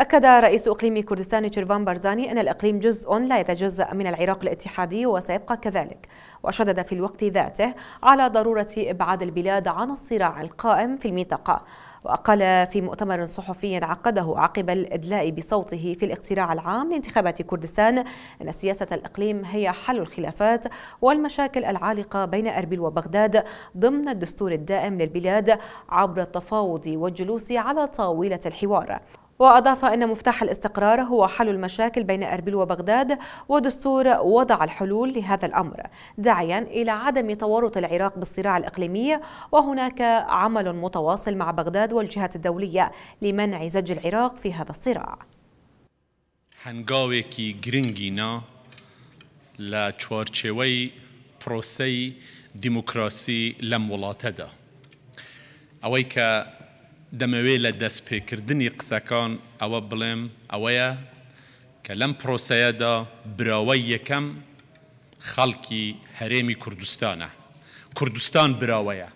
أكد رئيس إقليم كردستان تشيرفان بارزاني أن الإقليم جزء لا يتجزأ من العراق الاتحادي وسيبقى كذلك وشدد في الوقت ذاته على ضرورة إبعاد البلاد عن الصراع القائم في المنطقة وقال في مؤتمر صحفي عقده عقب الإدلاء بصوته في الاقتراع العام لانتخابات كردستان أن سياسة الإقليم هي حل الخلافات والمشاكل العالقة بين أربيل وبغداد ضمن الدستور الدائم للبلاد عبر التفاوض والجلوس على طاولة الحوار وأضاف أن مفتاح الاستقرار هو حل المشاكل بين أربيل وبغداد ودستور وضع الحلول لهذا الأمر داعيا إلى عدم تورط العراق بالصراع الإقليمي وهناك عمل متواصل مع بغداد والجهات الدولية لمنع زج العراق في هذا الصراع هەنگاوێکی گرنگینا لە چوارچێوەی پرۆسەی دیموکراسی لەم وڵاتەدا. دەمەوێت لە دەستپێکردنی قسەکان ئەوە بڵێم ئەوەیە کە لەم پرۆسەیەدا براوەی یەکەم خەڵکی هەرێمی کوردستانە کوردستان براوەیە